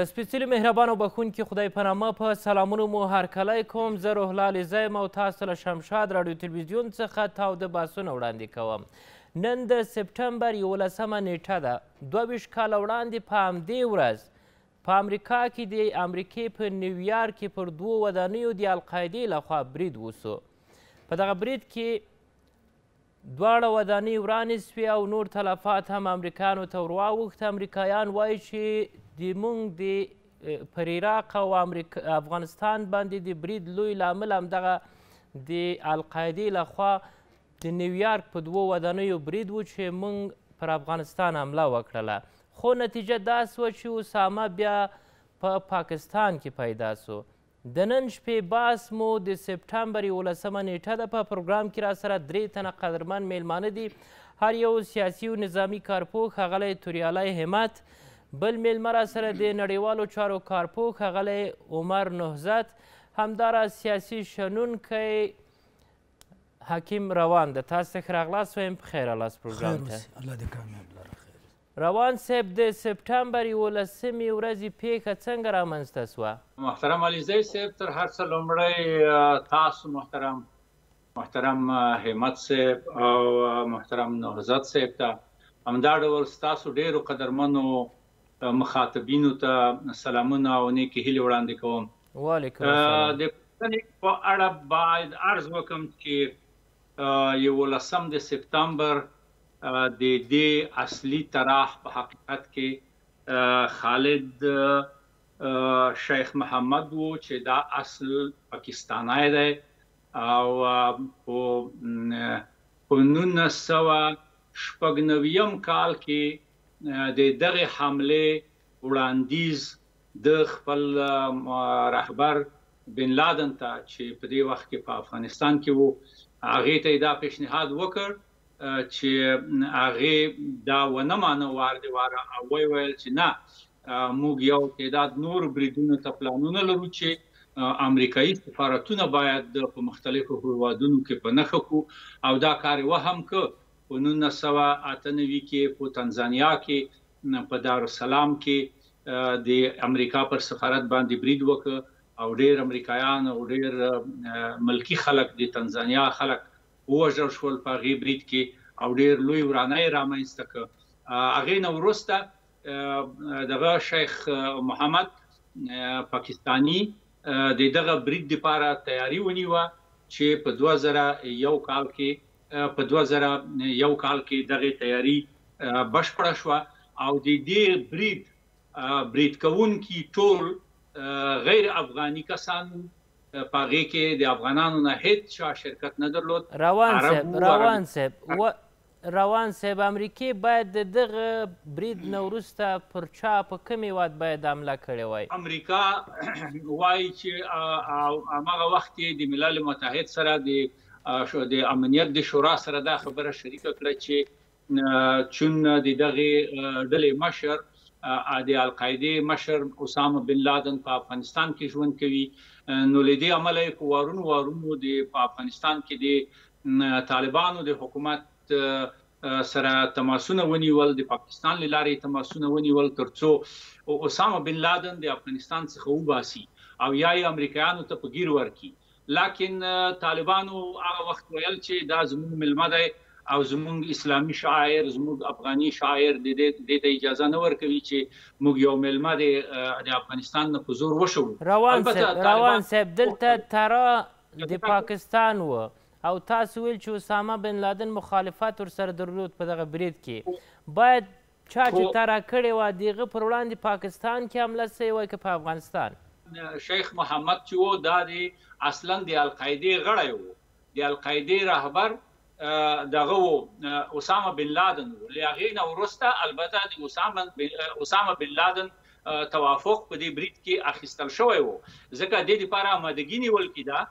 د سپېڅلي مهربان او بخونکي خدای په نامه په سلامونو مو هرکلی کوم زه روحلال زیم او تاسو له شمشاد راډیو تلویزیون څخه تاوده باسونه وړاندې کوم نن د سپټمبر یولسمه نیټه ده دوه ویشت کاله وړاندې په همدې ورځ په امریکا کې د امریکې په نیویارک کې پر دوو ودانیو د القاعدې لخوا برید وسو په دغه برید کې دواړه ودانۍ ورانې سوې او نور تلفات هم امریکایانو ته ورواوښت امریکایان وایي چې د مونږ د پر عراق او افغانستان باندې د برید لوی لامل همدغه د القاعدې لخوا د نیویارک په دوو ودانیو برید و چې مونږ پر افغانستان حمله وکړله خو نتیجه دا سوه چې اسامه بیا په پاکستان کې پیدا سو د نن شپې باس مو د سپټمبر یولسمه نیټه ده په پروګرام کې راسره درې تنه قدرمن میلمانه دي هر یو سیاسي او نظامی کارپوښ ښاغلی توریالی همت بل میلمه راسره د نړیوالو چارو کارپوه ښاغلی عمر نهزت همداراز سیاسي شنونکی حکیم روان ده تاسو ښه راغلاست وایم پخیر راغلاست پروګرام ته الله دې کامیاب لره روان صاحب د سپټمبر یولسمې ورځې پیښه څنګه رامنځته سوه محترم علیزی صاحب تر هر څه لومړی تاسو محترم محترم همت صاحب او محترم نهزت صاحب ته همدا ډول ستاسو ډیرو قدرمنو مخاطبینو ته سلامونه او نیکی هیله وړاندې کوم وعلیکم السلام د په اړه باید عرض وکم چې یو لسم د سپتمبر د دې اصلي طرح په حقیقت کې خالد شیخ محمد وو چې دا اصل پاکستاني دی او په په 1900 شپږ نویم کال کې د دغه حمله وړاندیز د خپل رهبر بن لادن ته چې په دې وخت کې په افغانستان کې وو هغه ته دا پیشنهاد وکړ چې هغه دا ونه مانه وارد واره او ویل چې نه موږ یو تعداد نور بریدونو ته پلانونه لرو چې امریکایي سفارتونه باید په مختلفو هوادونو کې په نخښو او دا کار و هم ک په 1998 کې په تنزانیا کې په دارالسلام کې د امریکا پر سفارت باندې برید وکړ او ډېر امریکایان او ډېر ملکی خلک د تنزانیا خلک وژل شول په غي برید کې او ډېر لوی ورانه رامنځته کړ اغه نو ورسته دغه شیخ محمد پاکستانی د دغه برید لپاره تیاری ونیوه چې په 2001 کال کې په 2001 کال کې دغه تیاری بشپړه شو او د دې بریډ بریډ کون کی ټول غیر افغاني کسان پاغه کې د افغانانو نه هیڅ شا شرکت نه درلود روان سیب روان سیب و روان سیب امریکای باید دغه برید نورسته پر چا په کمی واد باید عمله کړی وای امریکا وای چې هغه وخت د ملل متحد سره د شو د امنیت د شورا سره دا خبره شریکه کړه چې چون د دغه ډلې مشر د القاعده مشر اسامه بن لادن په افغانستان کې ژوند کوي نو لیدي عمل کوارونو وارونو د افغانستان کې د طالبانو د حکومت سره تماسونه ونیول د پاکستان لارې تماسونه ونیول ترڅو اسامه بن لادن د افغانستان څخه وباسي او یا امریکایانو ته په گیر ورکي لکن طالبانو هغه وخت ویل چې دا زموږ ملمه دی او زموږ اسلامي شاعر زموږ افغاني شاعر د دې د اجازه نه ورکوي چې موږ یو ملمه دی د افغانستان نه حضور وشو روان سیب روان سیب دلته ترا د پاکستان و او تاسو ویل چې اسامه بن لادن مخالفت ور سره درلود په دغه برید کې باید چا چې ترا کړی و دیغه پر وړاندې پاکستان کې حمله سوی وای که په افغانستان شیخ محمد چې و دا دی اصلا د القاعده غړی و د القاعده رهبر دغه و اسامه بن لادن لغې نو ورسته البته د اسامه اسامه بن لادن توافق په دې بریټ کې اخیستل شوی و ځکه د دې لپاره آمادګی نیول کیده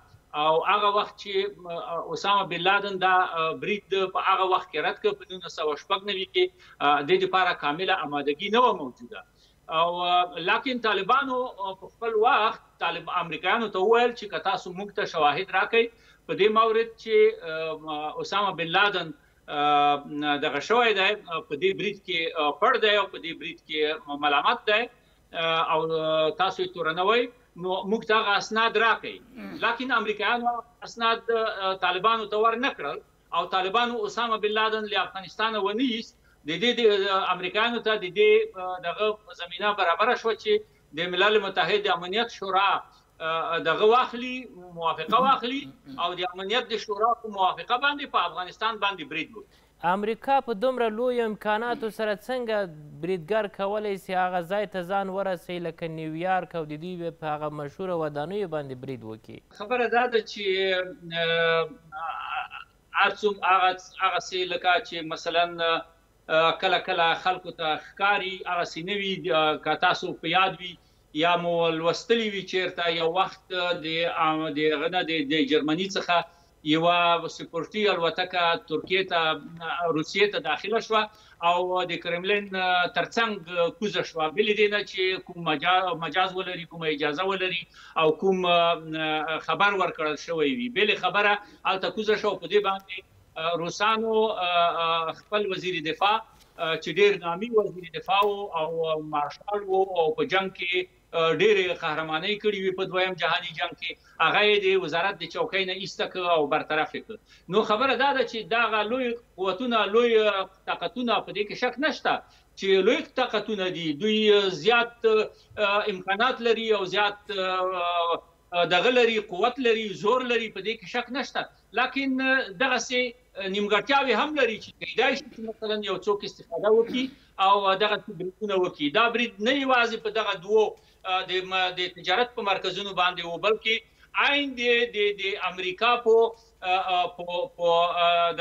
او هغه وخت چې اسامه بن لادن دا بریډ په هغه وخت کې رد کړ په 1990 کې د دې لپاره کامله آمادګي نه و موجوده او لکه طالبانو په خپل وخت طالب امریکایانو ته وویل چې که تاسو موږ ته شواهد راکړئ په دې مورید چې اسامه بن لادن دغه شوې ده په دې بریټ کې پړ دی او په دې بریټ کې ملامت دی او تاسو یې تورنوي نو موږ ته اسناد راکړي لکه امریکایانو اسناد طالبانو ته ور نه کړل او طالبانو اسامه بن لادن له افغانستان ونیست د دې د امریکایانو ته د دې دغه زمينه برابر شو چې د ملل متحد امنیت شورا دغه واخلي موافقه واخلي او د امنیت د شورا په موافقه باندې په افغانستان باندې برید وکړي امریکا په دومره لوی امکاناتو سره څنګه بریدګر کولی سي هغه ځای ته ځان ورسوي لکه نیویارک او د دوی په هغه مشهوره ودانیو باندې برید وکړي خبره دا ده چې هر څوم هغه هغه سي لکه چې مثلا کله کله خلکو ته ښکاری هغه سینوي ک تاسو په یاد وي یا مو لوستلی وی چیرته یو وخت د د غنه د جرمني څخه یو سپورتي الوتکه ترکیه ته روسیې ته داخله شو او د کرملین ترڅنګ کوزه شو بل دي نه چې کوم مجاز ولري کوم اجازه ولري او کوم خبر ورکړل شوی وي بل خبره الته کوزه شو په دې باندې روسانو خپل وزیر دفاع چې ډیر نامي وزیر دفاع او مارشال وو او په جنگ کې ډېر قهرمانۍ کړې وي په دویم جهاني جنگ کې هغه د وزارت د چوکۍ نه ایستک او برطرف کړ نو خبره دا ده چې دا غلوی قوتونه لوی طاقتونه په دې کې شک نشته چې لوی طاقتونه دي دوی زیات امکانات لري او زیات دغه لري قوت لري زور لري په دې کې شک نشته لکن دغه سي نیمګړتیاوي هم لري چې کیدای شي مثلا یو څوک استفاده وکړي او دغه بریدونه وکړي دا برید نه یوازې په دغه دوو د تجارت په مرکزونو باندې و بلکې عین د د امریکا په په په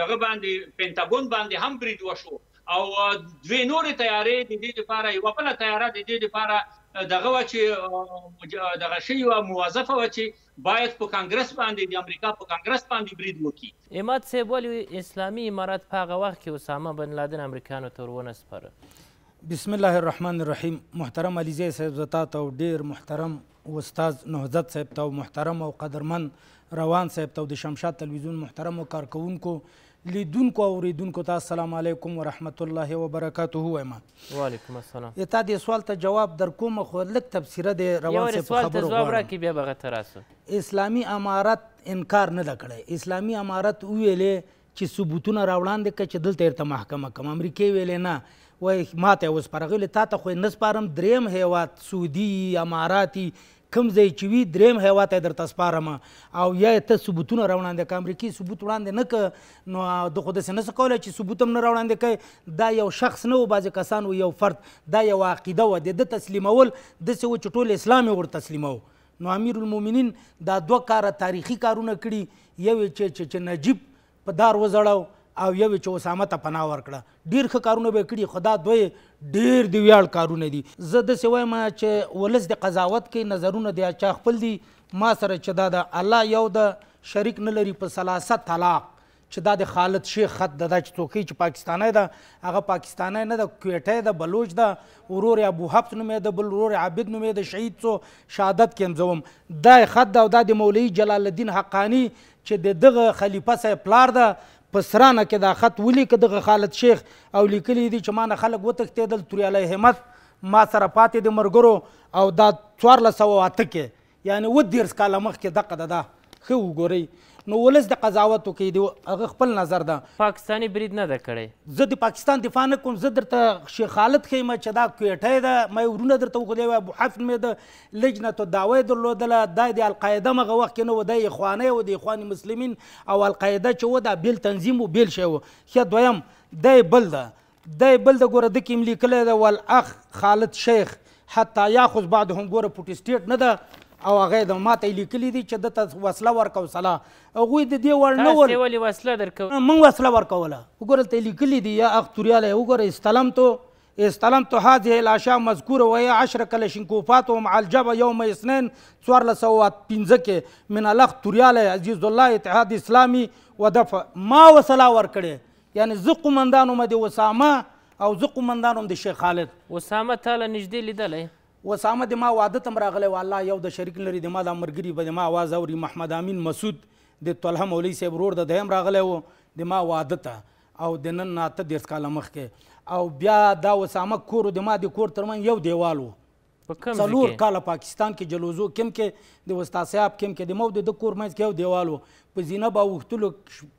دغه باندې پینټاګون باندې هم برید وشو او دوی نورې تیارې د دې لپاره یو بل تیارې د دې لپاره دغه و چې دغه شی او موظفه و چې باید په کانګرس باندې د امریکا په کانګرس باندې برید وکړي امات صاحب ولې اسلامي امارات په هغه وخت کې اسامه بن لادن امریکایانو ته ورونه سپاره بسم الله الرحمن الرحیم محترم علیزی صاحب زتا ته ډیر محترم استاد نهضت صاحب ته محترم او قدرمن روان صاحب ته د شمشاد تلویزیون محترم او کارکونکو لیدونکو او اوریدونکو ته السلام علیکم ورحمت الله وبرکاته وایم وعلیکم السلام تا دې سوال ته جواب در کوم خو لږ تبصره دې روان سي په خبرو جواب راکې بیا به تراسو اسلامي امارت انکار نه کړی اسلامي امارت ویلې چې ثبوتونه راوړاندې کړه چې دلته ورته محکمه کم امریکې ویلې نه وای ما ته اوس پرغلې تا ته خو نه سپارم دریم هیواد سعودي اماراتي کوم ځای چې وي دریم هیواد ته درته سپارم او یا ته ثبوتونه راوړاندې که امریکایي ثبوت وړاندې نه که نو د خو داسې نسه کولی چې ثبوت هم نه راوړاندې کوي دا یو شخص نه و بعضې کسان و یو فرد دا یو عقیده وه د ده تسلیمول داسې و چې ټول اسلام یې ور تسلیمو نو امیر المؤمنین دا دوه کاره تاریخي کارونه کړي یو یې چې چې نجیب په دار وځړاو او یو چې اسامه ته پناه ورکړه ډیر ښه کارونه به کړي خدا دوی ډیر دی ویاړ کارونه دي زه داسې وایم چې ولس د قضاوت کوي نظرونه د چا خپل دي ما سره چې دا د الله یو د شریک نه لري په سلاسه طلاق چې دا د خالد شیخ خط د دا چې څوکۍ چې پاکستانی ده هغه پاکستانی نه ده کویټی ده بلوچ ده ورور ابو حفص نومېده بل ورور عابد نومېده شهید څو شهادت کې همځوم دا یې خط ده او دا د مولوي جلال الدین حقاني چې د دغه خلیفه صاحب پلار ده پسرانه کې دا خط ولیک دغه خالد شیخ او لیکلی دي چې مانه خلک وتښتېدل توریالی همت ما سره پاتې د مرګرو او دا څوارلس سوه اته کې یعنې اوه دېرش کاله مخکې دقه ده دا ښه وګورئ نو ولس د قضاوت وکړي دی هغه خپل نظر ده پاکستاني برید نه ده کړی زه د پاکستان دفاع نه کوم زه درته شیخ خالد ښیم چې دا کویټی ده مې ورونه درته وښودی وای ابو حفظ مې د لجنت الدعوه درلودله دا د القاعده مغه وخت کې نه و د اخواني و د اخوان مسلمین او القاعده چې و دا بیل تنظیم و بیل شی و ښه دویم دی بل ده دی بل د ګوره د کې لیکلی ده والاخ خالد شیخ حتی یاخذ بعدهم ګوره پروټسټیټ نه ده او هغه د ماته لیکلی دي چې د ته وسله ورکو سلا هغه د دې ور نه ول ولې وسله درکو من وسله ورکوله وګوره ته لیکلی دي یا اختوریاله وګوره استلم ته استلم ته هذه الاشیاء مذکوره وهي عشر کلشنکوفات مع الجبه يوم اثنين 1415 کې من الاخ توریاله عزیز الله اتحاد اسلامی ودفع ما وسله ورکړي یعنی زه قومندان اومه د وسامه او زه قومندان اوم د شیخ خالد وسامه تاله نږدې لیدلی وسامه د ما واده تم راغلی والله یو د شریک لري د ما د مرګري به د ما आवाज اوري محمد امین مسعود د طلحه مولوی صاحب ورور د دیم راغلی و د ما واده ته او د نن ناته دیرس کاله مخکې او بیا دا وسامه کور د ما د کور ترمن یو دیوال و څلور کاله پاکستان کې جلوزو کم کې د وستا صاحب کم کې د مو د کور مې یو دیوال و په زینب او وختلو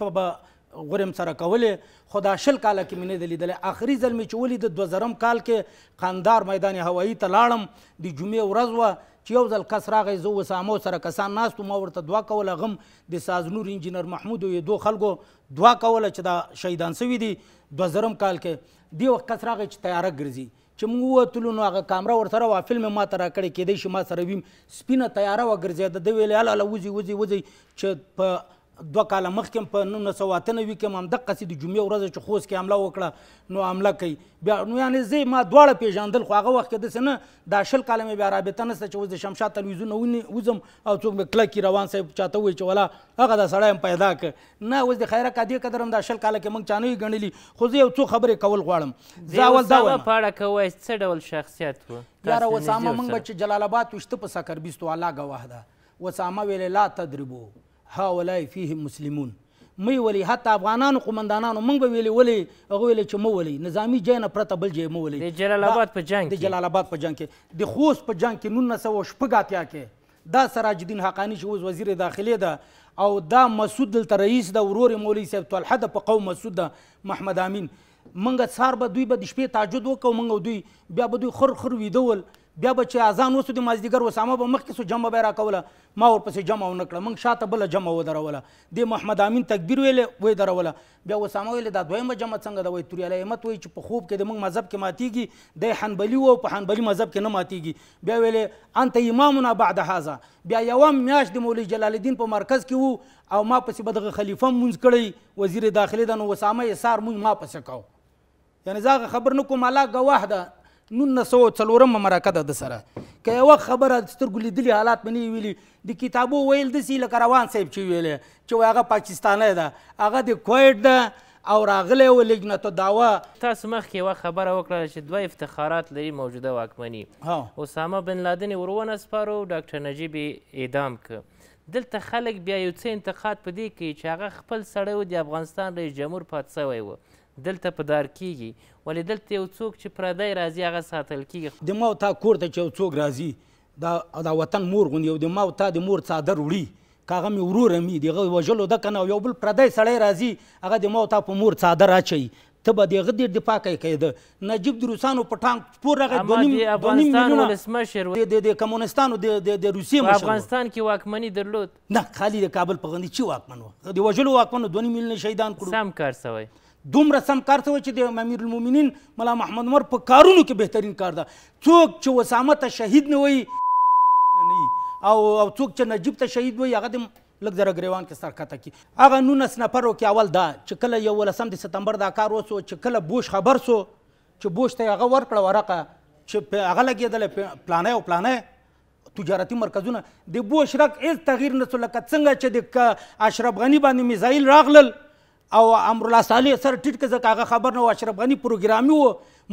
په غورم سره کولې خو دا شل کاله کې مې نه دی لیدلی آخري ځل مې چې ولید دوه زرم کال کې قندار میدان هوایي ته لاړم د جمعې ورځ وه چې یو ځل کس راغی زه وسامو سره کسان ناست ما ورته دوه کوله غم د سازنور انجینر محمود یو دوه خلکو دوه کوله چې دا شهیدان سوي دي دوه زرم کال کې دی وخت کس راغی چې تیاره ګرځي چې موږ ووتلو نو هغه کامره ورسره وه فلم یې ما ته راکړی کیدای شي ما سره ویم سپینه تیاره وه ګرځېده ده ویلې هله هله وځي وځي وځي چې په دوه کاله مخکې په نولس سوه اتنوي کې هم همدقسې د جمعې ورځ چې خوست کې حمله وکړه نو حمله کوي بیا نو یعنې زه ما دواړه پېژندل خو هغه وخت کې داسې نه دا شل کاله مې بیا رابطه نشته چې اوس د شمشاد تلویزیون وځم او څوک مې کلک کي روان صاحب چاته وایي چې ولا هغه دا سړی هم پیدا کړ نه اوس د خیره کادې قدر هم دا شل کاله کې موږ چا نه ګڼلي خو زه یو څو خبرې کول غواړم زه اول دا وایم په اړه کوی څه ډول شخصیت و یاره وسامه موږ به چې جلال آباد وشته په سکربیستو الله ګواه ده وسامه ویلې لا تدربو هاولای فیهم مسلمون مې ولی حتی افغانانو قومندانانو موږ به ویلي ولی هغه ویلي چې مو ولی نظامی ځای نه پرته بل ځای مو ولی د جلال آباد په جنگ د جلال آباد په جنگ کې د خوست په جنگ کې 1968 کې دا سراج الدین حقانی چې اوس وزیر داخلي ده او دا مسعود دلته رئیس د ورور مولوی صاحب طلحه د په قوم مسعود ده محمد امین منګه سار به دوی به د شپې تاجد وکاو منګه دوی بیا به دوی خر خر ویدول بیا به چې اذان وسو د مازدیګر وسامه به مخکې سو جمع به راکوله ما ورپسې جمع ونه کړه موږ شاته بله جمع ودروله د محمد امین تکبیر ویلې وی دروله بیا وسامه ویلې دا دویمه جمع څنګه ده وایي توریالی همت وایي چې په خوب کې د موږ مذهب کې ماتیږي دی حنبلي و په حنبلي مذهب کې نه ماتیږي بیا ویلې انت امامنا بعد هذا بیا یوه میاشت د مولوي جلال الدین په مرکز کې وو او ما پسې به دغه خلیفه مونځ کړی وزیر داخلې ده نو وسامه یې سار مونځ ما پسې کوو یعنې زه هغه خبر نه کوم الله ګواه ده نولس سوه څلورم مرکه ده د سره که یوه خبره سترګو لیدلي حالات مې نه ویلي د کتابو ویل داسې لکه روان صاحب چې ویلی چې وایي هغه پاکستانی ده هغه د کویټ ده او راغلی و لجنت دعوه تاسو مخکې یوه خبره وکړه چې دوه افتخارات لري موجوده واکمني اسامه بن لادن یې ور ونسپارو ډاکټر نجیب یې اعدام کړ دلته خلک بیا یو څه انتقاد په دې کوي چې هغه خپل سړی و د افغانستان رئیس جمهور پات سوی و دلته په دار کیږي ولې دلته یو څوک چې پردی راځي هغه ساتل کیږي د ما تا کور ته چې یو څوک راځي دا دا وطن مور غون یو د ما تا د مور څادر وړي کاغه می ورور می دغه وجلو د کنه یو بل پردی سړی راځي هغه د ما تا په مور څادر اچي ته به دغه ډیر دفاع کوي کېده نجیب د روسانو په ټانک پور راغی افغانستان ولسمشر د د کمونستانو د د روسي مشر افغانستان کې واکمنی درلود نه خالی د کابل په غندې چې واکمن و د وجلو واکمنو 2 میلیون شهیدان کړو سم کار سوی دومره سم کار ته چې د امیر المؤمنین ملا محمد عمر په کارونو کې بهترین کار ده څوک چې وسامه ته شهید نه وي او او څوک چې نجیب ته شهید وي هغه د لږ در غریوان کې سرکته کی هغه نونس نفرو کې اول دا چې کله یو لسم د سپتمبر دا کار وسو چې کله بوش خبر سو چې بوش ته هغه ورکړه ورقه چې هغه لګېدل پلانه او پلانه تجارتي مرکزونه د بوش رک هیڅ تغییر نه لکه څنګه چې د اشرف غنی باندې میزایل راغلل او امر الله صالح سر ټیټ کې ځکه هغه خبر نه و اشرف غنی پروګرامي و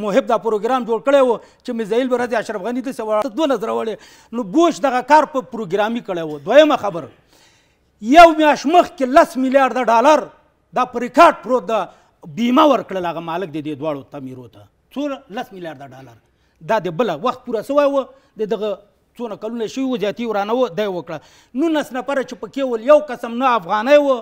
محب دا پروګرام جوړ کړی و چې میزایل به راځي اشرف غنی داسې وړه دوه نظره وړې نو بوش دغه کار په پروګرامي کړی و دویمه خبر یو میاشت مخکې لس میلیارده ډالر دا په ریکارډ پروت ده بیمه ورکړل هغه مالک د دې دواړو تعمیرو ته څومره لس میلیارده ډالر دا د بل وخت پوره سوی و د دغه څونه کلونه شوي و زیاتي ورانه و دی وکړه نولس نفره چې پکې ول یو قسم نه افغانۍ و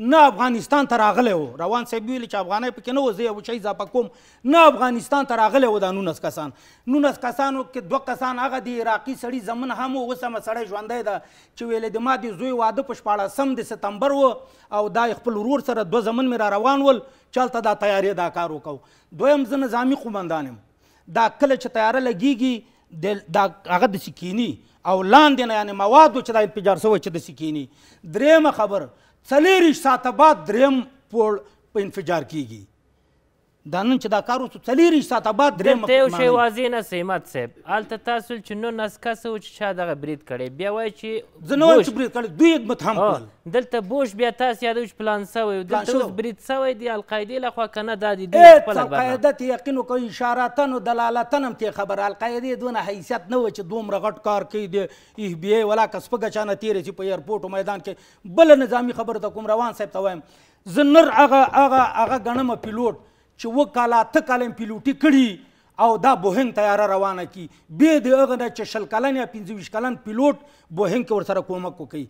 نه افغانستان ته راغلی و روان صاحب ویلي چې افغانۍ پکې نه و زه یو شی اضافه کوم نه افغانستان ته راغلی و دا نولس کسان نولس کسانو کې دوه کسان هغه د عراقي سړي زمن هم و اوس هم سړی ژوندی ده چې ویلې د ما د زوی واده په شپاړسم د سپتمبر و او دا خپل ورور سره دوه زمن مې را روان ول چلته دا تیارې دا کار وکړو دویم زه نظامي قومندان یم دا کله چې تیاره لګیږي د دا هغه د سکینی او لاندې نه یعنی موادو چې دا انفجار سوی چې د سکینی درېمه خبر څلېرویشت ساعته بعد دریم پوړ په انفجار کیږي دا نن چې دا کار وسو څلېرش ساعته بعد درېم دلته یو شی واضح نه سیمت صاحب هلته تاسو چې نولس کسه و چې چا دغه برید کړی بیا وایي چې زه نه وایم چې برید کړی دوی یې متهم کړل دلته بوش بیا تاسو یادوي چې پلان سوی و دلته اوس برید سوی دی القاعدې لخوا که نه دا د دوی خپله القاعده ته یقین وکړو اشاراتن و دلالتن هم ترې خبره القاعدې دونه حیثیت نه و چې دومره غټ کار کوي د ای بی ای ولا که سپږه چانه تېرې چې په ایرپورټ میدان کې بله نظامي خبره ته کوم روان صاحب ته وایم زه نر هغه هغه هغه ګڼمه پیلوټ چې و کاله اته کاله پیلوټي کړي او دا بوهنګ تیاره روانه کی به د هغه نه چې شل کلن یا 25 کلن پیلوټ بوهنګ کې ورسره کومک وکي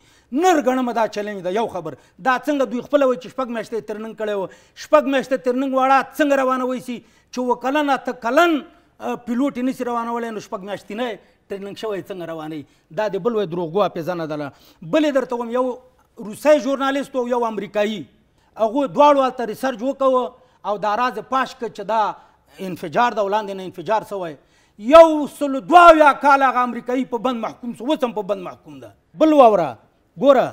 نر غنم دا چیلنج دا یو خبر دا څنګه دوی خپل وای چې شپږ میاشتې ترننګ کړي شپږ میاشتې ترننګ واړه څنګه روانه وای سي چې وکلن ته کلن پیلوټ یې نسی روانولای نو شپږ میاشتې نه ترننګ شوی څنګه رواني دا د بل وای دروغو اپیزانه دله بلې درته یو روسي ژورنالیست او یو امریکایي هغه دواړو ته ریسرچ وکوه او دا راز پاش ک چې دا انفجار د ولاندې نه انفجار سوی یو سل دوا یا کال هغه امریکایي په بند محکوم سو وسم په بند محکوم ده بل ووره ګوره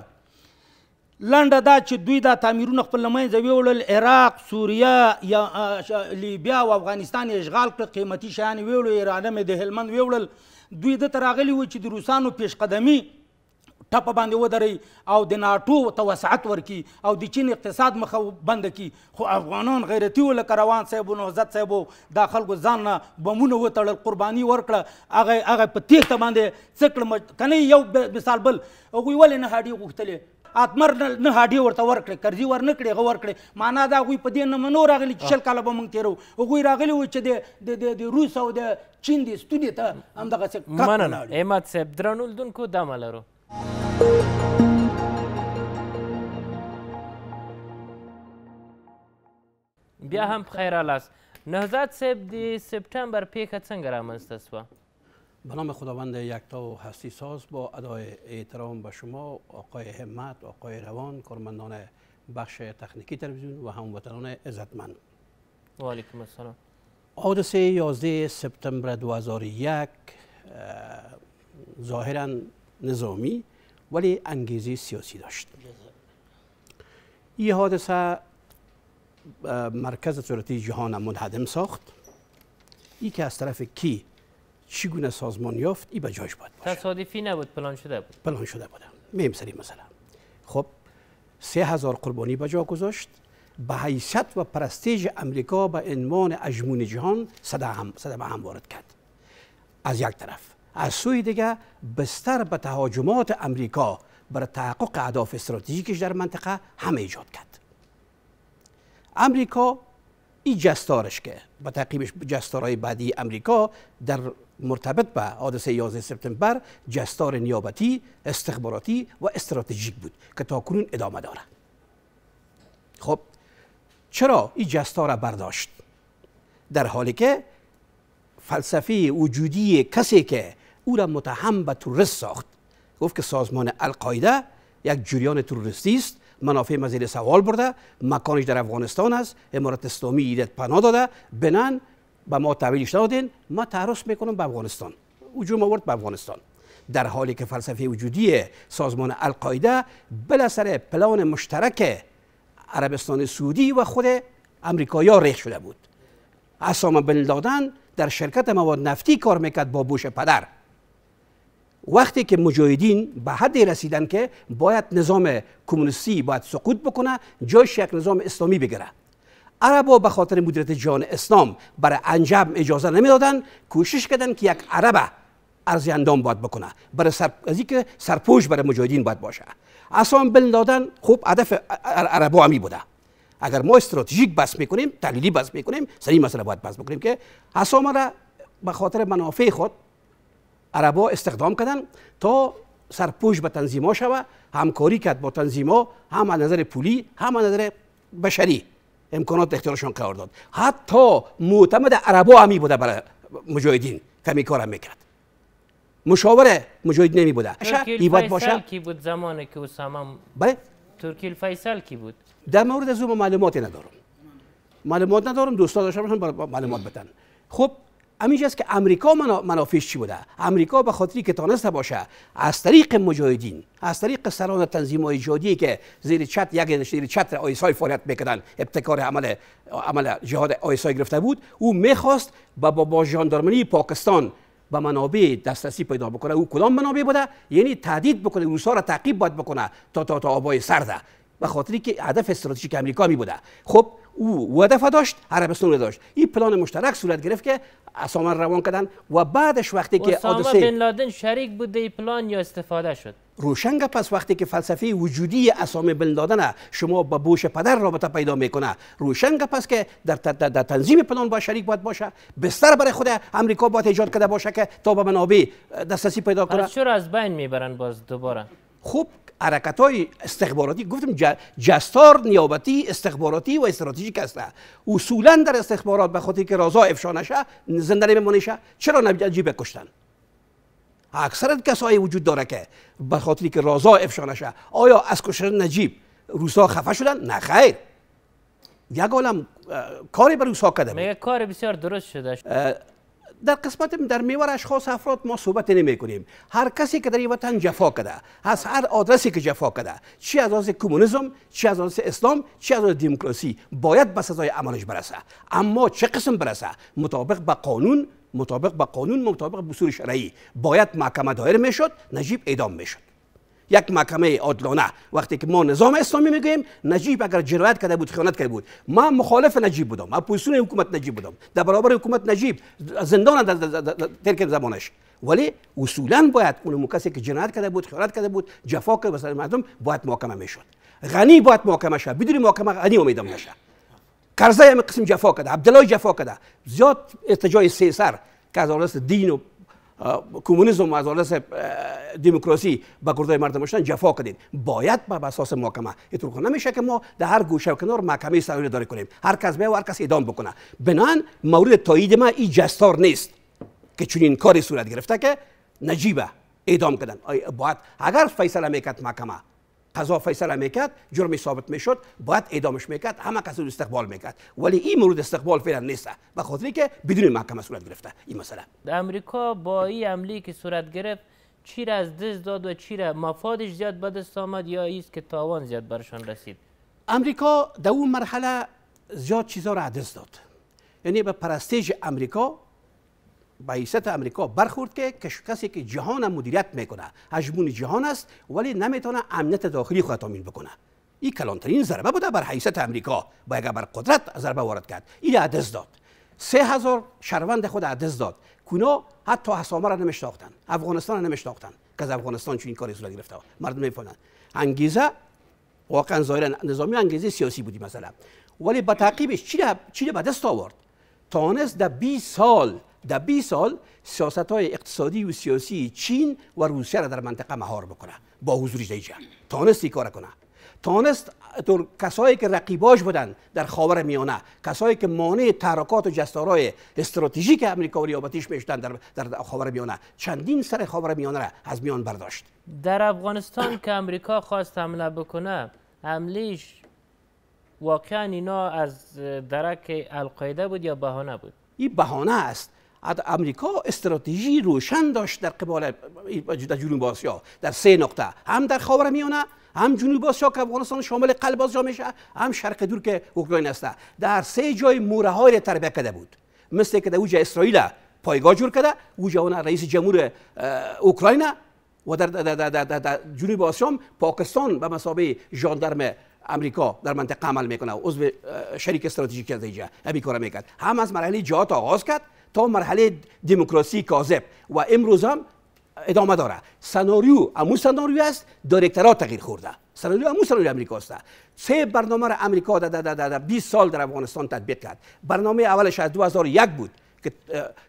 لنډه دا چې دوی دا تعمیرونه خپل لمنځه ویوړل عراق سوریه یا لیبیا او افغانستان اشغال کړ قیمتي شیان ویوړل ایران مې د هلمند ویوړل دوی د تراغلی و چې د روسانو پیش قدمی ټپه باندې ودرې او د ناټو ته وسعت ورکي او د چین اقتصاد مخه بند کی خو افغانان غیرتی ول کروان صاحب نو عزت صاحب دا خلکو ځان نه بمونه وتړل قرباني ورکړه هغه هغه په تیښته باندې څه کړم کنه یو مثال بل هغوی ولې نه هډې غوښتلې اتمر نه هډي ورته ورکړي قرضې ور نه کړي غو ورکړي معنا دا غوي په دې نه منو راغلي چې شل کاله به مونږ تیرو غوي راغلي و چې د د د روس او د چین د ستونې ته همدغه څه مننه احمد صاحب درنو لدونکو دا ملرو بیا هم خیر الاس نهزاد صاحب د سپتامبر پیکه څنګه رامنځته شوه به نام خداوند یکتا و هستی ساز با ادای احترام به شما آقای همت آقای روان کارمندان بخش تکنیکی تلویزیون و هموطنان عزتمند و علیکم السلام حادثه 11 سپتامبر 2001 ظاهرا نظامی ولی انگیزه سیاسی داشت این حادثه مرکز تجارتی جهان منهدم ساخت ای که از طرف کی چگونه سازمان یافت ای به جایش باید تصادفی نبود پلان شده بود پلان شده بود میم سری مثلا خب سه هزار قربانی به جا گذاشت به حیثیت و پرستیج امریکا به عنوان اجمون جهان صدمه هم, هم وارد کرد از یک طرف از سوی دیگه بستر به تهاجمات امریکا بر تحقق اهداف استراتژیکش در منطقه همه ایجاد کرد امریکا این جستارش که به تعقیب جستارهای بعدی امریکا در مرتبط به حادثه 11 سپتامبر جستار نیابتی استخباراتی و استراتژیک بود که تاکنون ادامه داره خب چرا این جستار را برداشت در حالی که فلسفه وجودی کسی که او را متهم به تروریست ساخت گفت که سازمان القاعده یک جریان تروریستی است منافع مزیر سوال برده مکانش در افغانستان است امارات اسلامی ایده پناه داده بنان به ما تحویلش دادین ما تعرض میکنم به افغانستان هجوم آورد به افغانستان در حالی که فلسفه وجودی سازمان القاعده بلا سر پلان مشترک عربستان سعودی و خود امریکایی ریخ شده بود اسامه بن لادن در شرکت مواد نفتی کار میکرد با بوش پدر وقتی که مجاهدین به حدی رسیدن که باید نظام کمونیستی باید سقوط بکنه جای یک نظام اسلامی بگیره عربا به خاطر مدیریت جان اسلام برای انجام اجازه نمیدادن کوشش کردن که یک عربه ارزی اندام باید بکنه برای سر... که سرپوش برای مجاهدین باید باشه اسام بن دادن خوب هدف عربا همی بوده اگر ما استراتژیک بس میکنیم تحلیلی بس میکنیم سری مسئله باید بس بکنیم که اسامه را به خاطر منافع خود عربا استخدام کردن تا سرپوش به تنظیما شوه همکاری کرد با تنظیما هم از نظر پولی هم از نظر بشری امکانات اختیارشان قرار داد حتی معتمد عربا همی بوده برای مجاهدین کمی کار هم میکرد مشاور مجاهد نمی بوده ایباد باشه کی بود زمانی که اسامه بله ترکی الفیصل کی بود در مورد از معلوماتی ندارم معلومات ندارم دوستا داشتم معلومات بدن خب همینش که امریکا منافعش چی بوده امریکا به خاطری که تانسته باشه از طریق مجاهدین از طریق سران تنظیم های جهادی که زیر چت یک زیر چتر آیسای فعالیت میکردن ابتکار عمل عمل جهاد آیسای گرفته بود او میخواست با با, با پاکستان به منابع دسترسی پیدا بکنه او کدام منابع بوده یعنی تهدید بکنه روسا را تعقیب باید بکنه تا تا تا آبای سرده به خاطری که هدف استراتژیک امریکا می بوده خب او داشت عربستان داشت این پلان مشترک صورت گرفت که اسامه روان کردن و بعدش وقتی که حادثه بن لادن شریک بوده این پلان یا استفاده شد روشنگ پس وقتی که فلسفه وجودی اسامه بن لادن شما به بوش پدر رابطه پیدا میکنه روشنگ پس که در, در, تنظیم پلان با شریک باید باشه بستر برای خود امریکا باید ایجاد کرده باشه که تا به منابع دسترسی پیدا کنه آره، چرا از بین میبرن باز دوباره خوب حرکت های استخباراتی گفتم جستار نیابتی استخباراتی و استراتژیک هسته اصولا در استخبارات به خاطر که رازا افشا نشه زنده نمیمونیشه چرا نجیب کشتن اکثر کسایی وجود داره که به خاطری که رازا افشا نشه آیا از کشتن نجیب روسا خفه شدن نه خیر یک عالم کاری برای روسا کرده کار بسیار درست شده در قسمت در میوار اشخاص افراد ما صحبت نمی کنیم هر کسی که در این وطن جفا کرده از هر آدرسی که جفا کرده چی از آز کمونیسم چی از آز اسلام چی از آز دموکراسی باید به سزای عملش برسه اما چه قسم برسه مطابق به قانون مطابق به قانون مطابق به اصول شرعی باید محکمه دایر میشد نجیب اعدام میشد یک محکمه عادلانه وقتی که ما نظام اسلامی میگویم نجیب اگر جرأت کرده بود خیانت کرده بود من مخالف نجیب بودم ما حکومت نجیب بودم در برابر حکومت نجیب زندان در زمانش ولی اصولا باید اون کسی که جنایت کرده بود خیانت کرده بود جفا کرده وسط مردم باید محاکمه میشد غنی باید محاکمه شد بدون محاکمه غنی امیدم نشه کرزه هم قسم جفا کرده عبدالله جفا کرده زیاد ارتجای سیسر که از دین و کمونیسم از آلس دموکراسی به کردهای مردم شدن جفا کردین باید به با اساس محاکمه اینطور که نمیشه که ما در هر گوشه و کنار محکمه سویل داری کنیم هر کس و هر کس اعدام بکنه بنان مورد تایید ما این جستار نیست که چون این کاری صورت گرفته که نجیبه اعدام کردن باید اگر فیصله میکرد محکمه قضا فیصل میکرد جرمی ثابت میشد باید اعدامش میکرد همه کس رو استقبال میکرد ولی این مورد استقبال فعلا نیست به خاطر که بدون محکمه صورت گرفته این مسئله امریکا با این عملی که صورت گرفت چی را از دست داد و چی را مفادش زیاد به دست آمد یا ایست که تاوان زیاد برشان رسید امریکا در اون مرحله زیاد چیزا را دست داد یعنی به پرستیج امریکا به حیثیت امریکا برخورد که کسی که جهان مدیریت میکنه هجمون جهان است ولی نمیتونه امنیت داخلی خود تامین بکنه این کلانترین ضربه بوده بر حیثیت امریکا با اگر بر قدرت ضربه وارد کرد این عدس داد سه هزار شروند خود عدس داد کونا حتی حسامه را نمیشتاختن افغانستان را نمیشتاختن که از افغانستان چون این کاری صورت گرفته مردم میفهمند انگیزه واقعا ظاهرا نظامی انگیزه سیاسی بودی مثلا ولی با تعقیبش چی چی به دست آورد تانست در 20 سال در 20 سال سیاست های اقتصادی و سیاسی چین و روسیه را در منطقه مهار بکنه با حضور جدیجه تانست این کار کنه تانست کسایی که رقیباش بودن در خاور میانه کسایی که مانع تحرکات و جستارهای استراتژیک امریکا و ریابتیش میشدن در, در خاور میانه چندین سر خاور میانه را از میان برداشت در افغانستان که آمریکا خواست حمله بکنه عملیش واقعا اینا از درک القاعده بود یا بهانه بود این بهانه است امریکا استراتژی روشن داشت در قبال در جنوب آسیا در سه نقطه هم در خاور میانه هم جنوب آسیا که افغانستان شامل قلب آسیا میشه هم شرق دور که اوکراین هسته در سه جای موره های تربیه کرده بود مثل که در اوج اسرائیل پایگاه جور کرده اوج اون رئیس جمهور اوکراین و در, جنوب آسیا پاکستان به مسابه جاندرم امریکا در منطقه عمل میکنه عضو شریک استراتژیک از اینجا همین میکرد هم از مرحله جهات آغاز کرد تا مرحله دموکراسی کاذب و امروز هم ادامه داره سناریو امو سناریو است دایرکترها تغییر خورده سناریو امو سناریو امریکا است سه برنامه را امریکا در در 20 سال در افغانستان تطبیق کرد برنامه اولش از 2001 بود که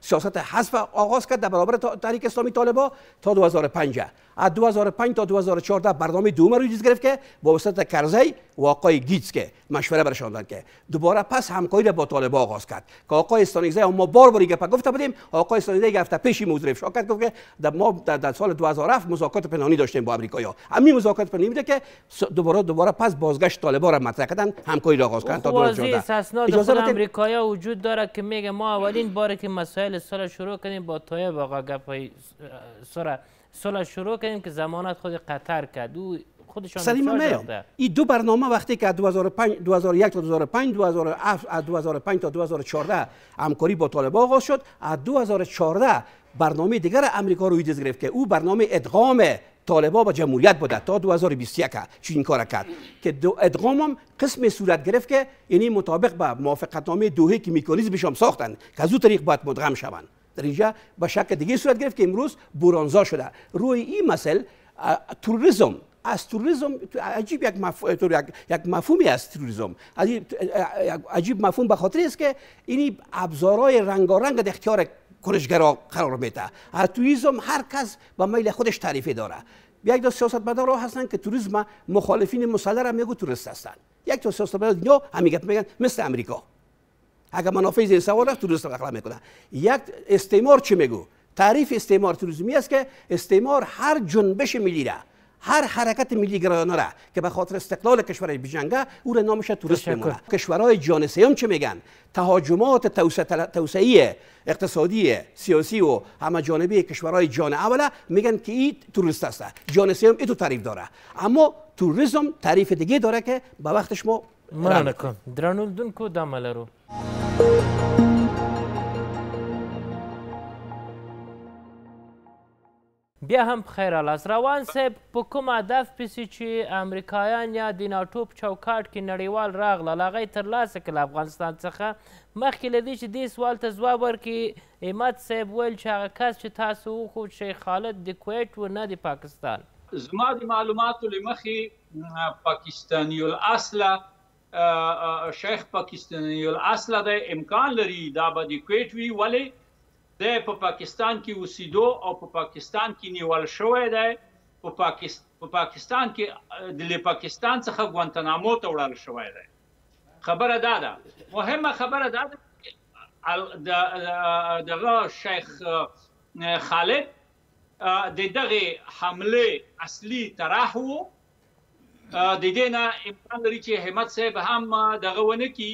سیاست حذف آغاز کرد در برابر تحریک اسلامی طالبا تا 2005 از 2005 تا 2014 برنامه دوم رو گرفت که با وسط کرزی و آقای گیتس که مشوره برشان داد که دوباره پس همکاری با طالب آغاز کرد که آقای استانیزی ما بار که گپ گفته بودیم آقای استانیزی گفته پیش موزریف شاکت گفت که ما در, سال 2007 مذاکرات پنهانی داشتیم با یا همین مذاکرات پنهانی میده که دوباره دوباره پس بازگشت طالبان را مطرح کردن همکاری را آغاز کردن تا 2014 خب، وجود داره که میگه ما اولین بار که مسائل سال شروع کردیم با طالب آقا گپای صلح شروع کردیم که زمانت خود قطر کرد او خودشان سلیم این دو برنامه وقتی که 2005 2001 تا 2005 2007 تا 2014 همکاری با طالبان آغاز شد از 2014 برنامه دیگر امریکا رو دست گرفت که او برنامه ادغام طالبا با جمهوریت بوده تا 2021 چون این کار کرد که ادغامم ادغام هم قسم صورت گرفت که یعنی مطابق با موافقتنامه دوهی که میکنیز ساختند ساختن که از او طریق باید مدغم شوند در اینجا به دیگه صورت گرفت که امروز برانزا شده روی این مسئله توریسم از توریسم عجیب یک مفهوم یک, یک مفهومی است توریسم عجیب, عجیب مفهوم به خاطر است که اینی ابزارهای رنگارنگ در اختیار کنشگرا قرار میده از توریسم هر کس به میل خودش تعریفی داره یک دو سیاستمدارا هستند که توریسم مخالفین مسلح را میگو توریست هستند یک دو سیاستمدار دنیا همین میگن مثل امریکا اگر منافع زیر سوال است توریست اقلام میکنه یک استعمار چی میگو تعریف استعمار توریسمی است که استعمار هر جنبش ملی را هر حرکت ملی گرایانه را که به خاطر استقلال کشور بجنگه او را نامش توریست میمونه کشورهای جان چه میگن تهاجمات توسعه اقتصادی سیاسی و همه جانبه کشورهای جان اوله میگن که این توریست است جان سوم تو تعریف داره اما توریسم تعریف دیگه داره که به وقتش ما مننه کوم درنو لیدونکو دا ملرو بیا هم خیر الاس روان صاحب په کوم هدف پسې چې امریکایان یا د ناټو په چوکاټ کې نړیوال راغلل هغه یې ترلاسه کړل افغانستان څخه مخکې له دې چې دې سوال ته ځواب ورکړي عمت صاحب ویل چې هغه کس چې تاسو وښود شیخ خالد د کویټ و نه د پاکستان زما د معلوماتو له مخې پاکستاني الاصله شیخ پاکستانی الاصل د امکان لري دا به د کویټ وی ولی د په پاکستان کې اوسېدو او په پاکستان کې نیول شوې ده په پاکستان په پاکستان کې د پاکستان څخه ګوانتنامو ته وړل شوې ده خبره دا ده مهمه خبره دا ده دغه شیخ خالد د دغه حمله اصلي طرح وو د دې نه امکان لري چې همت صاحب هم دغه ونه کی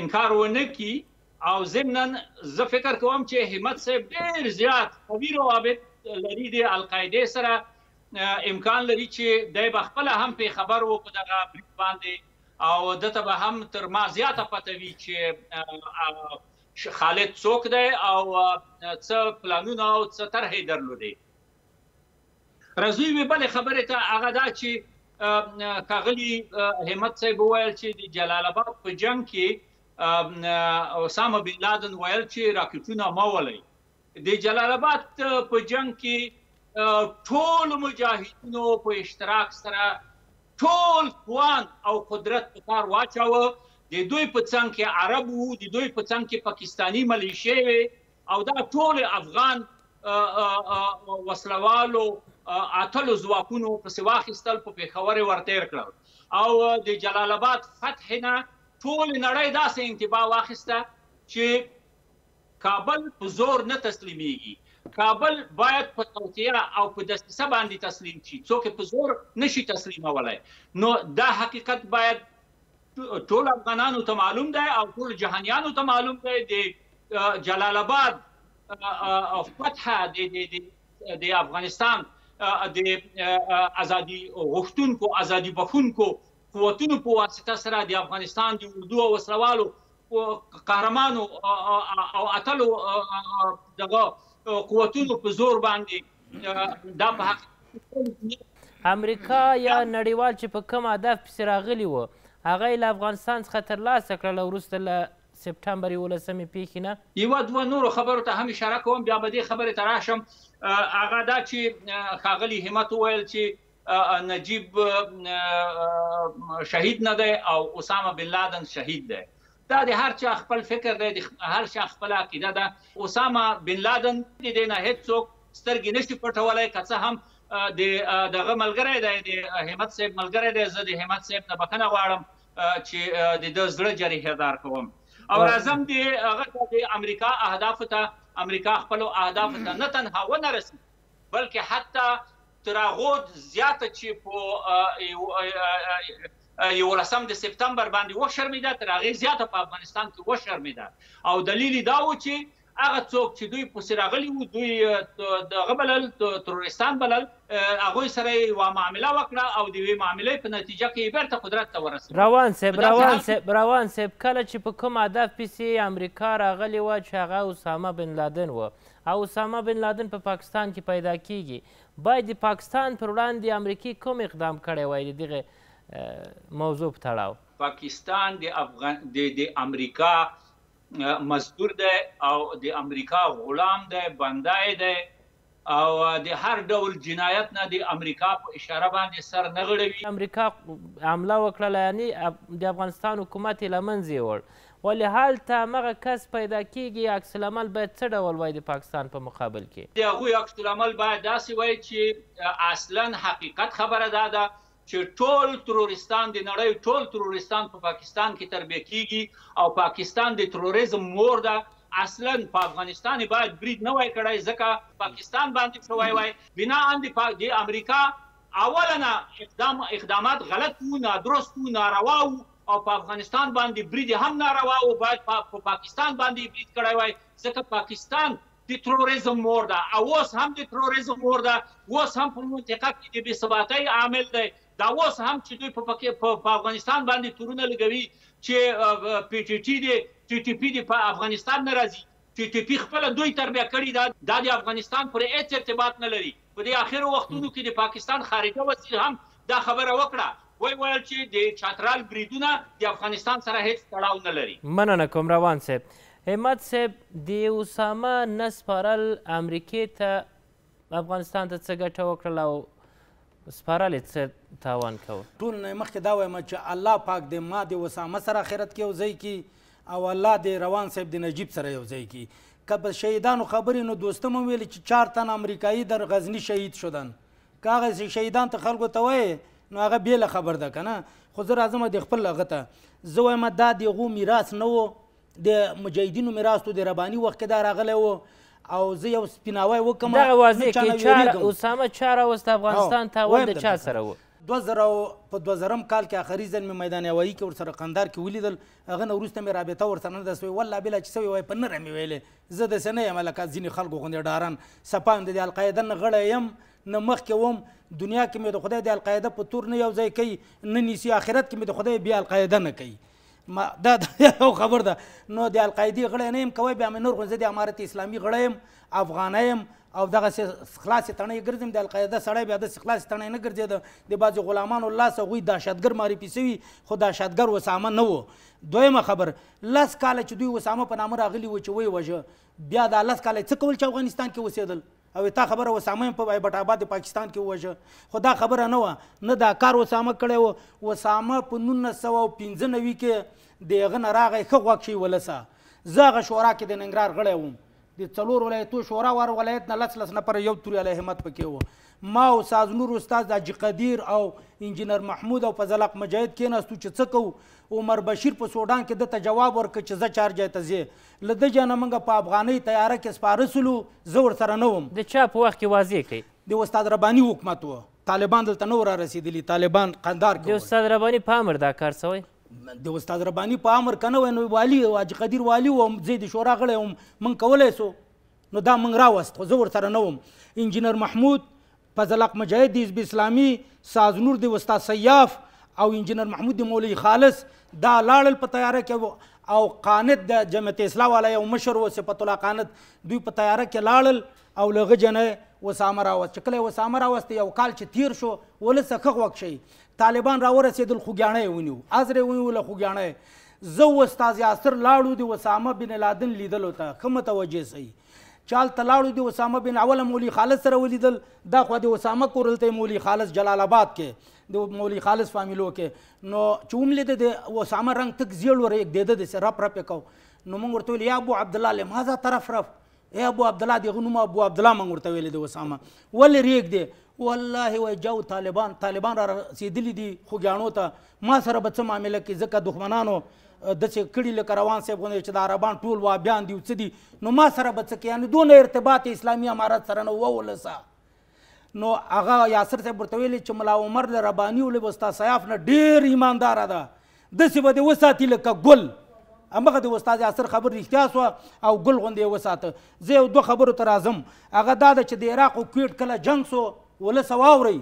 انکار ونه کی او ضمنن زه فکر کوم چې همت صاحب ډیر زیات قوی روابط لري د القاعده سره امکان لري چې د بخپل هم په خبر وو په دغه بریټ باندې او دته به هم تر ما زیاته پټوي چې خالد څوک دی او څه پلانونه او څه طرحې درلودي راځي وی بل خبره ته هغه دا چې کاغلی همت صاحب وویل چې د جلال آباد په جنگ کې اسامه بن لادن ویل چې راکټونه مولای د جلال آباد په جنگ کې ټول مجاهدینو په اشتراک سره ټول قوان او قدرت په کار واچاوه د دوی په څنګ کې عرب وو د دوی په څنګ کې پاکستانی ملیشې او دا ټول افغان وسلوالو اتلو ځواکونو پسې واخیستل په پیښور ورتیر کړل او د جلال آباد فتح نه ټول نړۍ داسې انتباه واخیسته چې کابل په زور نه تسلیمېږي کابل باید په توطیه او په دسیسه باندې تسلیم شي څوک په زور نشي تسلیمولای نو دا حقیقت باید ټول افغانانو ته معلوم دی او ټول جهانيانو ته معلوم دی د جلال آباد فتح د د افغانستان د ازادي غوښتونکو ازادي بخونکو قوتونو په واسطه سره د افغانستان د اردو او وسلوالو قهرمانو او اتلو دغه قوتونو په زور باندې دا په امریکا یا نړیوال چې په کوم هدف پسې راغلی و هغه له افغانستان څخه ترلاسه کړل وروسته له سپټمبر یولسمې پیښې نه یوه دوه نورو خبرو ته هم اشاره کوم بیا به دې خبرې ته راشم هغه دا چې ښاغلي همت وویل چې نجیب شهید نه دی او اسامه بن لادن شهید دی دا د هر چا خپل فکر دی هر چا خپل عقیده ده اسامه بن لادن دې نه هیڅوک سترګې نشي پټولای که څه هم د دغه ملګری دی د همت صاحب ملګری دی زه د همت صاحب نه بخنه غواړم چې د زړه جریحه دار کوم او اعظم دی هغه د امریکا اهداف ته امریکا خپل اهداف ته نه تنها ونه رسي بلکې حتی تراغود زیاته چې په یو لسم د سپتمبر باندې و شرمیده تر هغه زیاته په افغانستان کې و شرمیده او دلیل دا و چې هغه څوک چې دوی په سراغلي وو دوی د غبلل ترورستان بلل هغه سره یو معاملې وکړه او د وی معاملې په نتیجه کې بیرته قدرت ته ورسېد روان سیب روان سیب روان سیب کله چې په کوم هدف پیسې امریکا راغلی و چې هغه اسامه بن لادن و او اسامه بن لادن په پا پاکستان کې پیدا کیږي باید د پاکستان پر وړاندې امریکای کوم اقدام کړی وای دغه موضوع په تړاو پاکستان د افغان د امریکا مزدور دی او د امریکا غلام دی بندای دی او د هر ډول جنایت نه د امریکا په اشاره باندې سر نغړوي امریکا حمله وکړه یعنی د افغانستان حکومت یې لمنځه وړ ولې هلته مغه کس پیدا کیږي عکس العمل باید څه ډول وای د پاکستان په مقابل کې د هغوی عکس العمل باید داسې وای چې اصلا حقیقت خبره دا ده چې ټول تروریستان د نړۍ ټول تروریستان په پاکستان کې تربیه کیږي او پاکستان د تروریزم مور ده اصلا په افغانستان باید برید نه وای کړای ځکه پاکستان باندې شوی وای بنا اند د امریکا اولنا اقدام اقدامات غلط وو نادرست وو ناروا وو او په افغانستان باندې برید هم ناروا او باید په پا پاکستان باندې برید کړای وای ځکه پاکستان د تروریزم مور ده او اوس هم د تروریزم مور ده اوس هم په منطقه کې د بې ثباتۍ عامل دی دا اوس هم چې دوی په پکې په افغانستان باندې تورونه لګوي چې پی ټی ټی دی ټی ټی پی دی په افغانستان ناراضي ټی ټی پی خپل دوی تربیه کړی دا د افغانستان پر هیڅ ارتباط نه لري په دې اخر وختونو کې د پاکستان خارجه وزیر هم دا خبره وکړه وای وای چې د چترال بریدونه د افغانستان سره هیڅ تړاو نه لري مننه کوم روان صاحب همت صاحب د اسامه نسپارل امریکې ته افغانستان ته څه ګټه وکړله او سپارل یې څه تاوان کوه ټول نه مخکې دا وایم چې الله پاک دې ما د وسامه سره آخرت کې یو ځای کړي او الله دې روان صاحب د نجیب سره یو ځای کړي که به شهیدانو خبرې نو دوستم ویل چې چهار تن امریکایي در غزنی شهید شدن که هغه شهیدان ته خلکو ته وایې نو هغه بېله خبر ده که نه خو زه راځم د خپل هغه ته زه وایم دا د هغو میراث نه و د مجاهدینو میراث تو د رباني وخت کې دا راغلی و او زه یو سپیناوی وکړم دغه واضح کې چار اسامه چار اوس د افغانستان تاوان د چا سره و 2000 په 2000 کال کې اخري ځل مې میدان یوایي کې ورسره قندار کې ولیدل هغه نه وروسته مې رابطه ورسره نه دسوي والله بلا چې سوي وای په نره مې ویلې زه داسې نه یم لکه ځینې خلکو غوندې ډاران سپا یم د دې القاعده نه غړی یم نه مخکې وم دنیا کې مې د خدای د القاعده په تور نه یو ځای کوي نه نیسي آخرت کې مې د خدای بیا القاعده نه کوي ما دا یو خبر ده نو د القاعده غړی نه يم کوي بیا مې نور غونځې د امارت اسلامي غړی يم افغانه يم او دغه خلاص تڼې ګرځم د القاعده سړی بیا د خلاص تڼې نه ګرځېده د بعض غلامان الله سغوی دهشتګر ماری پیسوي خو دهشتګر وسامه نه وو دویمه خبر لس کال چې دوی وسامه په نامه راغلی و چې وی وجه بیا د لس کال څه کول چې افغانستان کې وسیدل او تا خبره وسامه په بټ آباد پاکستان کې وژه خو دا خبره نه و نه دا کار وسامه کړی و وسامه په 1995 کې دغه نه راغی خو غوښی ولسه زغه شورا کې د ننګرهار غړی وم د څلور ولایتو شورا ور ولایت نه لس لس نفر یو توري علی همت پکې و ما او سازنور استاد حاجی قدیر او انجینر محمود او فضل حق مجاهد کېناستو چې څه کوو عمر بشیر په سوډان کې دته جواب ورکړ چې زه چارج ته ځې له ده جانه موږ په افغانۍ تیاره کې سپارسلو زه ورسره نه وم د چا په وخت کې واضح کړئ د استاد رباني حکومت و طالبان دلته نه را رسېدلي طالبان قندار کې د استاد رباني په امر دا کار سوی د استاد رباني په امر کنه وای نو والی حاج قدیر والی وم زید شورا غړی وم من کولای سو نو دا من راوست خو زه ورسره نه وم انجینر محمود فضلق مجاهد د حزب اسلامي سازنور د وستا سیاف او انجینر محمود مولوی خالص دا لاړل په تیاره کې او قانت د جمعیت اسلام والا یو مشر و صفت الله قانت دوی په تیاره کې لاړل او لغه جنې وسامه راوست چې کله وسامه راوست یو کال چې تیر شو ولسه خغ وک شي طالبان راورسېدل خوګیانه ونیو ازرې ونیو له خوګیانه زه و استاد یاسر لاړو د وسامه بن لادن لیدلو ته ښه متوجه سئ چال تلاړو دی اسامه بن اول مولوی خالص سره ولیدل دا خو دی اسامه کورل ته مولوی خالص جلال آباد کې د مولوی خالص فامیلو کې نو چوم لید د اسامه رنگ تک زیړ ور یک دیده د رپ رپ کو نو موږ ورته یا ابو عبد الله له مازه طرف رف اے ابو عبد الله دی غنوم ابو عبد الله موږ ورته ویل دی اسامه ول ریګ دی والله وای جو طالبان طالبان را رسیدلی دي خو غاڼو ته ما سره به څه معامله کې ځکه دښمنانو داسې کړي لکه روان صاحب غوندې چې د عربان ټول وابیان دي څه دي نو ما سره به څه یعنی دونه ارتباط اسلامي امارت سره نه وولسه نو هغه یاسر صاحب ورته ویلي چې ملا عمر له رباني ولې وستا سیاف نه ډېر ایمانداره ده داسې به دې وساتي لکه ګل همغه د استاد یاسر خبر رښتیا سو او ګل غوندې وساته زه یو دوه خبرو ته راځم هغه دا ده چې د عراق او کویټ کله جنگ سو ولس واوري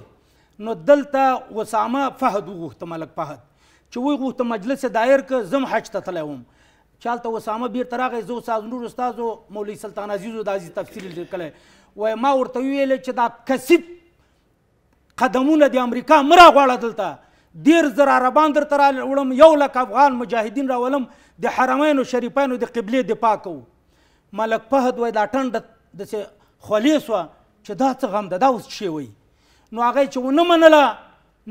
نو دلته وسامه فهد وغوښته ملک فهد چې وای غوښته مجلس دایر ک زم حج ته تللی وم چالته وسامه بیرته راغی زه استاد نور استاد مولوي سلطان عزیز د عزیز تفصیل لیکلی وای ما ورته ویل چې دا کسب قدمونه د امریکا مرا غواړه دلته ډیر زر عربان درته راوړم یو لک افغان مجاهدین راولم د حرمینو شریفانو د قبلې دفاع کوو ملک فهد وای دا ټنډه داسې خولې سوه چې دا څه غم ده دا اوس څه وایي نو هغه چې ونه منله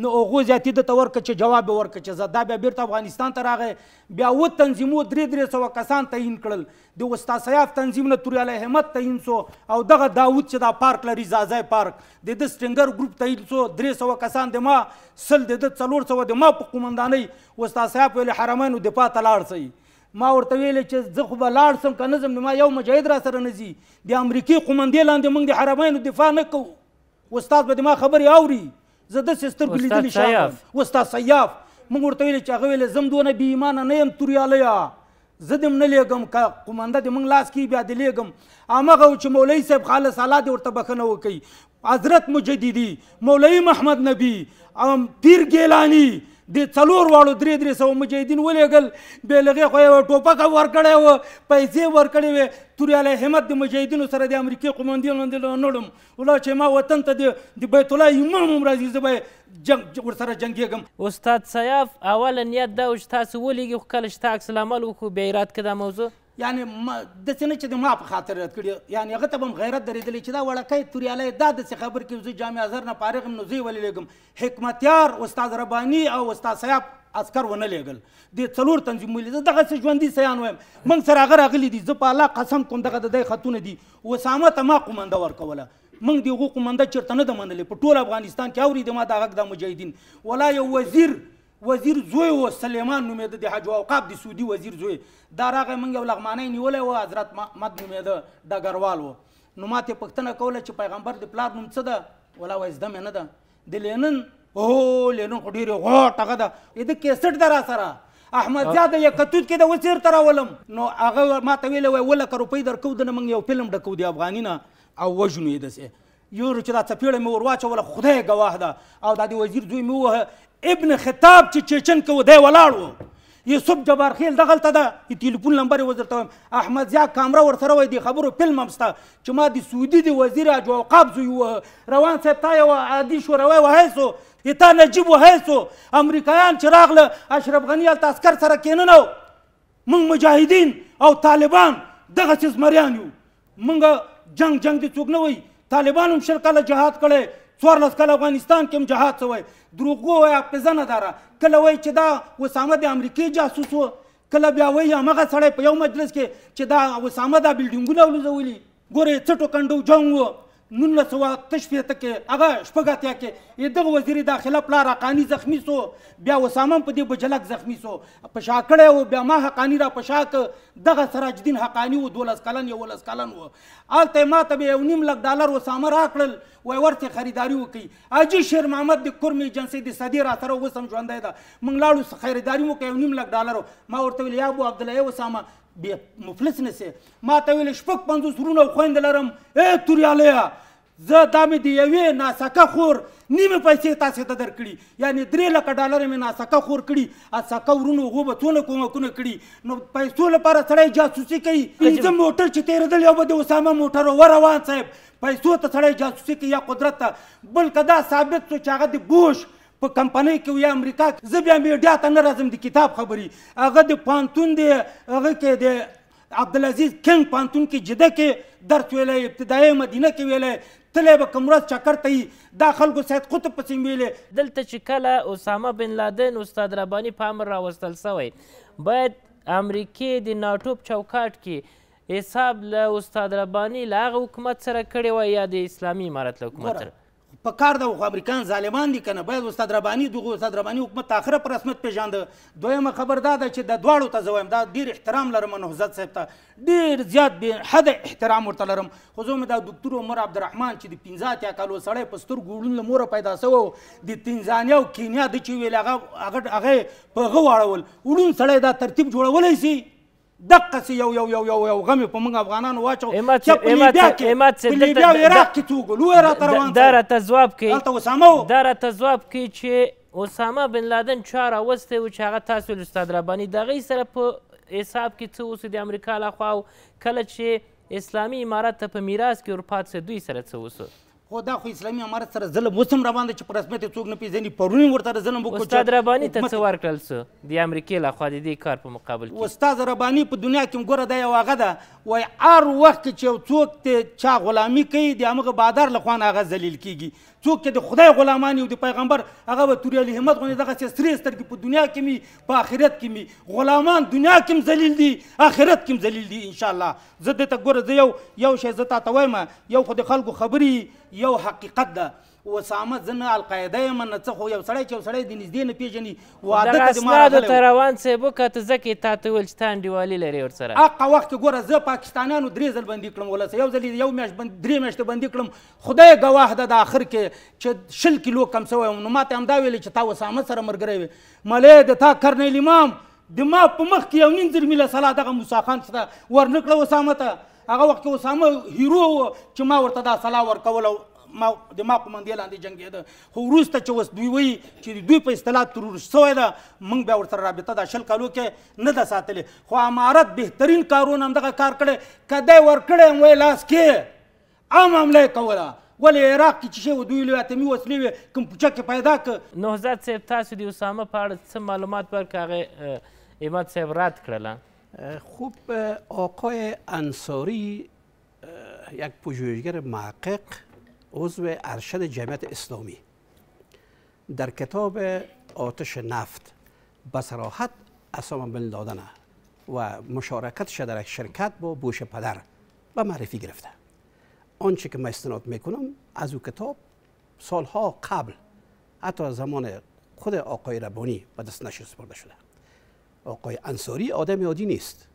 نو هغو زیاتي دته ورکړه چې جواب یې ورکړه چې زه دا بیا بیرته افغانستان ته راغی بیا اوه تنظیمو درې درې سوه کسان تعیین کړل د استاد سیاف تنظیم نه توریالی همت تعیین سو او دغه داود چې دا پارک لري زازای پارک د ده سټینګر ګروپ تعیین سو درې سوه کسان د ما سل د ده څلور سوه د ما په قومندانۍ استاد سیاف ویل حرمینو دفاع ته لاړ سئ ما ورته ویل چې زه خو به لاړ سم که نظم ما یو مجاهد را سره نه ځي د امریکې قومندې لاندې موږ د حرمینو دفاع نه کوو استاد به د ما خبرې اوري زه داسې سترګو لیدلی شم استاد سیاف موږ ورته ویلې چې هغه ویلې زه م دونه بې ایمانه نه یم توریالیه زه دې م نه لېږم که قمانده دې موږ لاس کې بیا دې لېږم همغه و چې مولوي صاحب خالص الله دې ورته بښنه وکړي حضرت مجددي مولوي محمد نبي پیر ګیلاني د څلور واړو درې درې سوه مجاهدین ولېږل بې لغې خو یې ټوپک ورکړی و پیسې ورکړې وې توریالی همت د مجاهدینو سره د امریکې قمندین لاندې نړم ولا چې ما وطن ته د بیت الله امام هم راځي زه به جنګ ورسره جنګېږم استاد سیاف اوله نیت دا و چې تاسو ولېږي خو کله چې تا عکس العمل وکړو بیا ایراد که دا موضوع یعنی د څه نه چې د ما په خاطر رد کړي یعنی هغه ته به غیرت درېدلې چې دا وړکۍ توریالی دا داسې خبر کې زه جامع اظهر نه فارغ یم نو زه یې ولېږم حکمتیار استاد رباني او استاد سیاب عسکر ونه لېږل د څلور تنظیم ویلي زه دغسې ژوندي سیان وایم موږ سره هغه راغلي دي زه په الله قسم کوم دغه د دی خطونه دي اسامه ته ما قومنده ورکوله موږ د هغو قومنده چېرته نه ده منلې په ټول افغانستان کې اوري د ما دا غږ د مجاهدین ولا یو وزیر وزیر زوی و سلیمان نومېده د حج اوقاب د سعودي وزیر زوی دا راغی موږ یو لغمانی نیولی و حضرت محمد نومېده ډګروال و نو ما ته پوښتنه کوله چې پیغمبر د پلار نوم څه ده ولا وایي زده مې نه ده د لینن او لینن خو ډېرې غوټ هغه ده د کیسټ ده را سره احمد زیاد یې کتوت کې د وزیر ته راولم نو هغه ما ته ویل وای ولکه روپۍ درکو دنه موږ یو فلم ډکو دی افغاني نه او وژنو یې داسې یورو چې دا څپېړه مې ور واچوله خدای ګواه ده او دا د وزیر زوی مې ووهه ابن خطاب چې چچن کې ودی ولاړ وو یوسف جبار خیل دغه ته د ټلیفون نمبر وزرته احمد زیا کامره ورسره وای دی خبرو فلم مستا چې ما د سعودي دی وزیر اج او قبض یو روان صاحب تا یو عادي شو روي وهیسو یتا نجیب وهیسو امریکایان چې راغله اشرف غنی ال تاسکر سره کیننو موږ مجاهدین او طالبان دغه چیز مریان یو موږ جنگ جنگ دي څوک نه وای طالبان هم شل کاله جهاد کړي څوارلس کال افغانستان کې هم جهاد سوی دروغو وایي حافظه نه داره کله وایي چې دا اسامه د امریکې جاسوس و کله بیا وایي همغه سړی په یو مجلس کې چې دا اسامه دا بلډینګونه الوزولي ګوره یې څټو کنډو جنګ و نولس سوه اته شپېته کې هغه شپږ اتیا کې دغه وزیر داخله پلار حقاني زخمي سو بیا وسام هم په دې بجلک زخمي سو په شا کړی و بیا ما حقاني را په شا دغه سراج الدین حقاني و دولس کلن یولس کلن و هلته یې ما ته به یو نیم لک ډالر وسامه راکړل وایي ورته خریداري وکړي حاجي شیر محمد د کورم ایجنسۍ د صدې را سره اوس هم ژوندی ده موږ لاړو خریداري مو یو نیم لک ډالر ما ورته ویل یا ابو عبدالله وسامه بیا مفلس نه سي ما ته ویل شپږ پنځوس ورونه خويند لرم اے توریالیا زه دا مې د یوې ناسکه خور نیمې پیسې تاسې ته درکړي یعنی درې لکه ډالر مې ناسکه خور کړي اسکه ورونو هغو به څونه کومکونه کړي نو پیسو لپاره سړی جاسوسي کوي پنځه موټر چې تېرېدل یو به د اسامه موټر ور روان صاحب پیسو ته سړی جاسوسي کوي یا قدرت ته بلکې دا ثابت شو چې هغه د بوش په کمپنۍ کې یا امریکا کې زه بیا میډیا ته نه راځم د کتاب خبري هغه د پانتون دی هغه کې د عبدالعزیز کینګ پانتون کې جده کې درس ویلی ابتدایي مدینه کې ویلی تلی به کوم ورځ چکر ته یي دا خلکو سید قطب پسې ویلې دلته چې کله اسامه بن لادن استاد رباني په امر راوستل سوی باید امریکې د ناټوب چوکاټ کې حساب له استاد رباني له هغه حکومت سره کړی وای یا د اسلامي امارت له حکومت سره په کار د امریکان ظالمان دي کنه باید استاد ربانی دغه استاد ربانی حکومت تاخره پر رسمیت پیژاند دویمه خبر دا ده چې د دواړو ته زویم دا ډیر احترام لرم نو حضرت صاحب ته ډیر زیات به حد احترام ورته لرم خو زه دا ډاکټر عمر عبدالرحمن چې د 15 تا کالو سړی په ستر ګوړون لمور پیدا سوو د تنزانیا او کینیا د چې ویل هغه هغه په غواړول وړون سړی دا ترتیب جوړولای شي دقه سي یو یو یو یو یو غم په موږ افغانانو واچو چې په لیبیا کې په لیبیا او عراق کې توګو لوی راته روان دا راته ځواب کوي هلته اسامه و دا راته ځواب کوي چې اسامه بن لادن چا راوستی و چې هغه تاسو الاستاد رباني د هغوی سره په حساب کې څه اوسو د امریکا لخوا او کله چې اسلامي امارات ته په میراث کې ورپات دوی سره څه اوسو خو دا خو اسلامي امارت سره ظلم اوس هم روان دی چې په رسمیت یې څوک نه پېژني پرون یې ورته ظلم وکړو استاد رباني ته څه ورکړل څه د امریکې لخوا د دې کار په مقابل کې استاد رباني په دنیا کې هم ګوره دا یو هغه ده وایي هر وخت چې یو څوک چا غلامي کوي د همغه بادار لخوا نه هغه ذلیل کیږي څوک چې د خدای غلامان یو د پیغمبر هغه به توري علي همت غونې دغه سری سترګې په دنیا کې می په آخرت کې می غلامان دنیا کې هم ذلیل دي آخرت کې هم ذلیل دي ان شاء الله زه دې ته ګوره زه یو یو شی زه تا ته وایم یو خو د خلکو خبرې یو حقیقت ده اسامه زه نه القاعده یم نه څه خو یو سړی چې یو سړی د نږدې نه پېژني واده ته ما راغلی ته روان صاحب وکته ځکه تا ته ویل چې تا انډیوالي لرې ورسره هغه وخت کې ګوره زه پاکستانیانو درې ځل بندي کړم ولسه یو ځل یو میاشت بند درې میاشتې بندي کړم خدای ګواه ده د آخر کې چې شل کیلو کم سوی وم نو ماته همدا ویلې چې تا اسامه سره ملګری وې ملې د تا کرنیل امام د ما په مخ کې یو نیم زر میله سلا دغه موسی خان سره ورنکړه اسامه ته هغه وخت کې اسامه هیرو و چې ما ورته دا سلا ورکول ما د ما په مندې لاندې جنگېده خو وروسته چې اوس دوی وایي چې دوی په اصطلاح ترور سوی ده موږ بیا ورسره رابطه دا شل کالو کې نه ده ساتلې خو امارت بهترین کارونه همدغه کار کړی کدی ورکړی هم وایي لاس کې عام حمله یې کوله ولې عراق کې چې شی و دوی لوی اتمي وسلې وې کوم پوچه کې پیدا که نهزاد صاحب تاسو د اسامه په اړه څه معلومات ورکړه هغې عماد صاحب رد کړله خوب آقای انصاری یک پژوهشگر محقق عضو ارشد جمعیت اسلامی در کتاب آتش نفت بسراحت صراحت اسامه بن لادن و مشارکتش در شرکت با بوش پدر به معرفی گرفته آنچه که من استناد میکنم از او کتاب سالها قبل حتی زمان خود آقای ربانی به دست نشر سپرده شده آقای انصاری آدم عادی نیست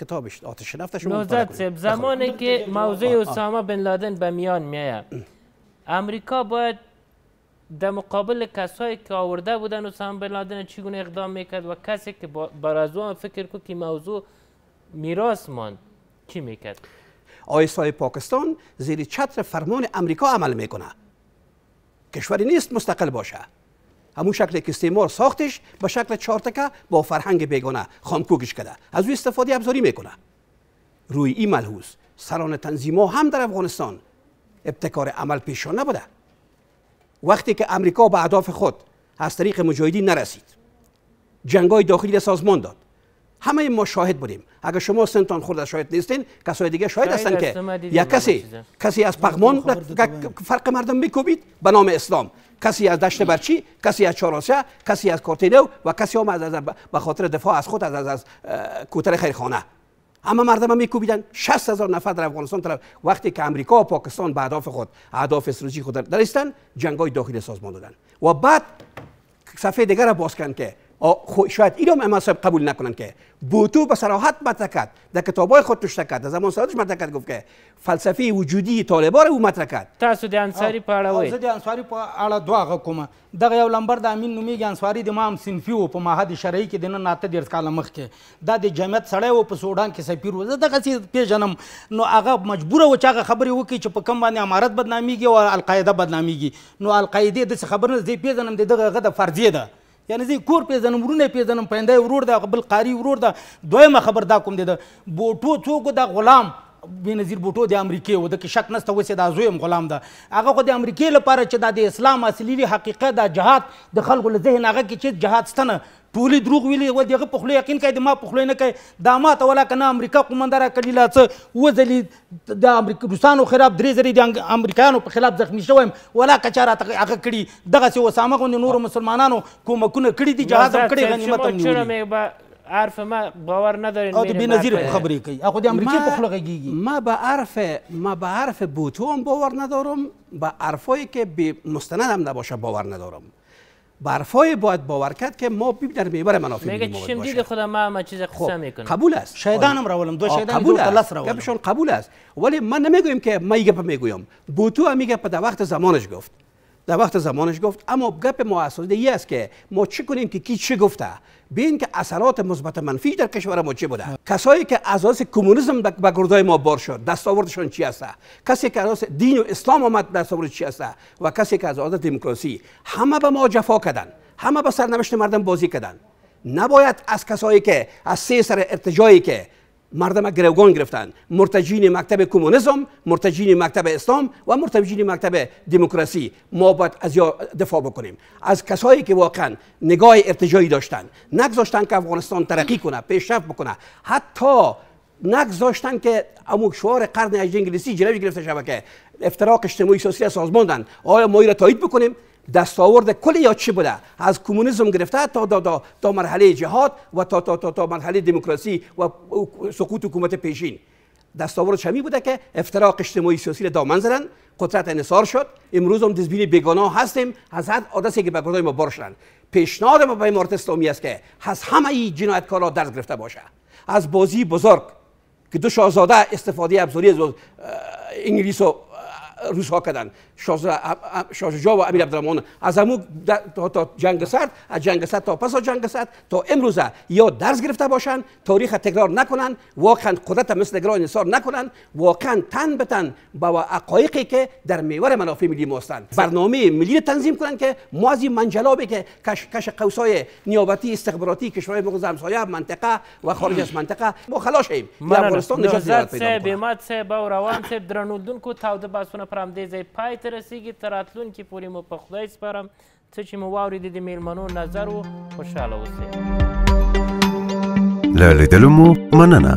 کتابش آتش نفتش نوزد زمانی که موضوع اسامه بن لادن به میان میاد امریکا باید در مقابل کسایی که آورده بودن و بن لادن چگونه اقدام میکرد و کسی که بر از فکر کرد که موضوع میراث ماند چی میکرد آیسای پاکستان زیر چتر فرمان امریکا عمل میکنه کشوری نیست مستقل باشه همون شکل که استعمار ساختش به شکل چارتکه با فرهنگ بیگانه خامکوکش کرده از او استفاده ابزاری میکنه روی این ملحوظ سران تنظیما هم در افغانستان ابتکار عمل پیشان نبوده وقتی که امریکا به اهداف خود از طریق مجاهدین نرسید جنگای داخلی سازمان داد همه ما شاهد بودیم اگر شما سنتان خورد شاهد نیستین کسای دیگه شاهد هستن که یک کسی کسی از پغمان فرق مردم میکوبید به نام اسلام کسی از دشت برچی کسی از چاراسیا کسی از کارتینو و کسی هم از به خاطر دفاع از خود از از, از کوتر خیرخانه اما مردم می میکوبیدن 60 هزار نفر در افغانستان طرف وقتی که امریکا و پاکستان به اهداف خود اهداف استراتژیک خود درستن جنگای داخلی سازمان دادن و بعد صفحه دیگر را باز کن که شاید ایرام هم صاحب قبول نکنن که بوتو به صراحت مطرح کرد در کتابای خود توش کرد در زمان سادش مطرح کرد گفت که فلسفه وجودی طالبا رو مطرح کرد تاسو د انصاری په اړه وایي زه د انصاری په اړه دوه غ کوم دغه یو لمبر د امین نومیږي انصاری د امام سنفي و په معهد شرعي کې د نن اته ډیر کال مخکې دا د جمعیت سړی و په سوډان کې سفیر و زه دغه سی پیژنم نو هغه مجبور و چې هغه خبرې وکړي چې په کم باندې امارت بدنامیږي او القاعده بدنامیږي نو القاعده د خبر نه زی پیژنم دغه غ د فرضیه ده یعنی زه کور پیژنم ورونه پیژنم پیندای ورور دا بل قاری ورور دا دویمه خبر دا کوم دی د بوټو څوک دا غلام بېنظیر بوټو د امریکې و د کې شک نسته اوس یې دا زوی غلام ده هغه خو د امریکې لپاره چې دا د اسلام اصلي وي حقیقه دا جهاد د خلکو له ذهن هغه کې چې جهاد ستنه ټولې دروغ ویلې و دغه په خوله یقین کوي د ما په خوله نه کوي دا ما ته ولا که نه امریکا قومندره کړي لا څه وځلي د امریکا روسانو خراب درې ځلې د امریکایانو په خلاف زخمي شوی یم ولا که چا راته هغه کړي دغسې اسامه غوندې نورو مسلمانانو کومکونه کړي دي جهاد هم کړی غنیمت هم نیولي عارف ما باور ندارین آره نظیر خبری کی اخو دی امریکای په گیگی ما به عرف ما به عرف بوتوم باور ندارم با عرفایی که به مستند هم نباشه باور ندارم برفای باید باور کرد که ما بیب در میبر منافع ملی ما باشه خدا خودم ما ما چیز خب، قصه میکنم قبول است هم آره. راولم دو شیطان قبول است گپشون قبول است ولی من نمیگویم که ما گپ میگویم بوتو هم میگه وقت زمانش گفت در وقت زمانش گفت اما گپ ما اساس است که ما چی کنیم که کی چی گفته بین که اثرات مثبت منفی در کشور ما چه بوده کسایی که اساس کمونیسم به گردای ما بار شد دستاوردشان چی هسته کسی که اساس دین و اسلام آمد دستاورد چی هسته و کسی که از آزاد دموکراسی همه به ما جفا کردن همه به سرنوشت مردم بازی کردن نباید از کسایی که از سه سر ارتجایی که مردم گروگان گرفتند، مرتجین مکتب کمونیسم مرتجین مکتب اسلام و مرتجین مکتب دموکراسی ما باید از یا دفاع بکنیم از کسایی که واقعا نگاه ارتجایی داشتند، نگذاشتن که افغانستان ترقی کنه پیشرفت بکنه حتی نگذاشتن که امو شعار قرن 18 انگلیسی جلوی گرفته شبکه که افتراق اجتماعی سیاسی سازماندن آیا ما را تایید بکنیم دستاورد کلی یا چی بوده از کمونیسم گرفته تا دا, تا مرحله جهاد و تا تا تا, تا مرحله دموکراسی و سقوط حکومت پیشین دستاورد چمی بوده که افتراق اجتماعی سیاسی را دامن زدن قدرت انصار شد امروز هم دزبین بیگانه هستیم از حد عادتی که به گردای ما بار شدن پیشنهاد ما به امارت اسلامی است که از همه این جنایتکارا درس گرفته باشه از بازی بزرگ که دو شاهزاده استفاده ابزاری از انگلیس و روس ها کردن شاه و امیر عبدالرحمن از همو تا جنگ سرد از جنگ سرد تا پس جنگ سرد تا امروزه یا درس گرفته باشند تاریخ تکرار نکنن واقعا قدرت مثل گران انصار نکنن واقعا تن به تن با عقایقی که در میور منافع ملی ماستن برنامه ملی تنظیم کنند که ما از این منجلابی که کش, کش قوسای نیابتی استخباراتی کشورهای بغض منطقه و خارج از منطقه ما خلاص شیم افغانستان نجات پیدا روان سه کو باسونه پای ته رسیږي تر راتلونکي پورې مو په خدای سپارم څه چې مو واورېدې د میلمنو نظر و خوشحاله اوسئ له لیدلو مو مننه